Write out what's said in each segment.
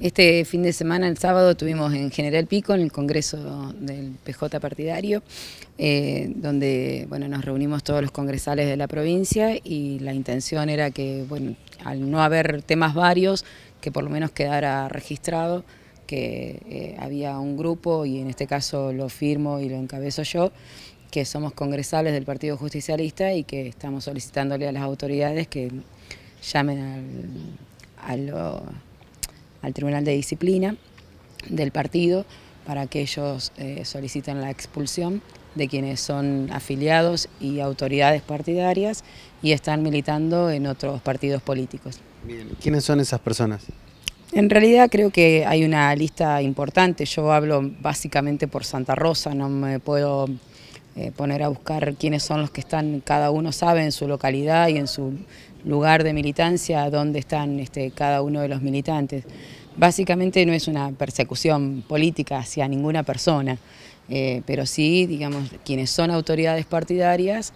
Este fin de semana, el sábado, tuvimos en General Pico, en el Congreso del PJ Partidario, eh, donde bueno, nos reunimos todos los congresales de la provincia y la intención era que, bueno, al no haber temas varios, que por lo menos quedara registrado que eh, había un grupo, y en este caso lo firmo y lo encabezo yo, que somos congresales del Partido Justicialista y que estamos solicitándole a las autoridades que llamen al, a los al Tribunal de Disciplina del partido para que ellos eh, soliciten la expulsión de quienes son afiliados y autoridades partidarias y están militando en otros partidos políticos. ¿Quiénes son esas personas? En realidad creo que hay una lista importante. Yo hablo básicamente por Santa Rosa, no me puedo eh, poner a buscar quiénes son los que están, cada uno sabe en su localidad y en su lugar de militancia dónde están este, cada uno de los militantes. Básicamente no es una persecución política hacia ninguna persona, eh, pero sí, digamos, quienes son autoridades partidarias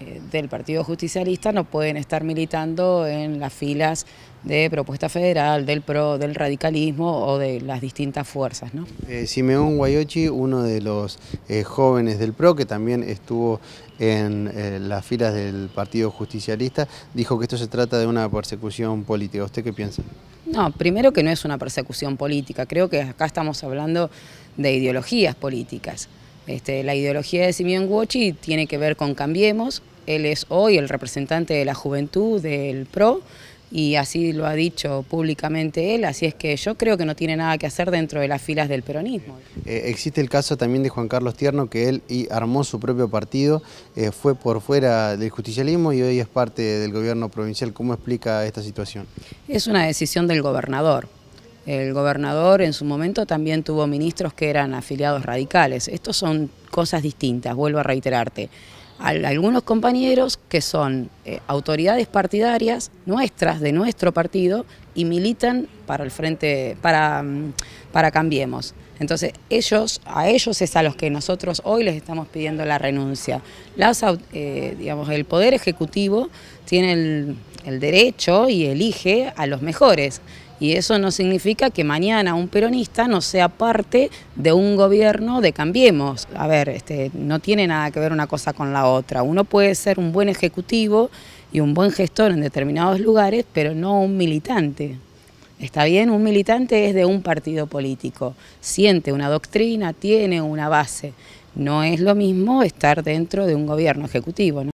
eh, del Partido Justicialista no pueden estar militando en las filas de Propuesta Federal, del PRO, del radicalismo o de las distintas fuerzas. ¿no? Eh, Simeón Guayochi, uno de los eh, jóvenes del PRO, que también estuvo en las filas del Partido Justicialista, dijo que esto se trata de una persecución política. ¿Usted qué piensa? No, primero que no es una persecución política. Creo que acá estamos hablando de ideologías políticas. Este, la ideología de Simeón Guochi tiene que ver con Cambiemos, él es hoy el representante de la juventud, del PRO, y así lo ha dicho públicamente él, así es que yo creo que no tiene nada que hacer dentro de las filas del peronismo. Eh, existe el caso también de Juan Carlos Tierno, que él armó su propio partido, eh, fue por fuera del justicialismo y hoy es parte del gobierno provincial. ¿Cómo explica esta situación? Es una decisión del gobernador. El gobernador en su momento también tuvo ministros que eran afiliados radicales. Estos son cosas distintas, vuelvo a reiterarte. Algunos compañeros que son eh, autoridades partidarias nuestras, de nuestro partido, y militan para el frente, para, mm, para Cambiemos. Entonces, ellos, a ellos es a los que nosotros hoy les estamos pidiendo la renuncia. Eh, el Poder Ejecutivo tiene el, derecho y elige a los mejores. Y eso no significa que mañana un peronista no sea parte de un gobierno de Cambiemos. A ver, este, no tiene nada que ver una cosa con la otra. Uno puede ser un buen ejecutivo, ejecutivo y un buen gestor en determinados lugares, pero no un militante. Está bien, un militante es de un partido político, siente una doctrina, tiene una base. No es lo mismo estar dentro de un gobierno ejecutivo. ¿no?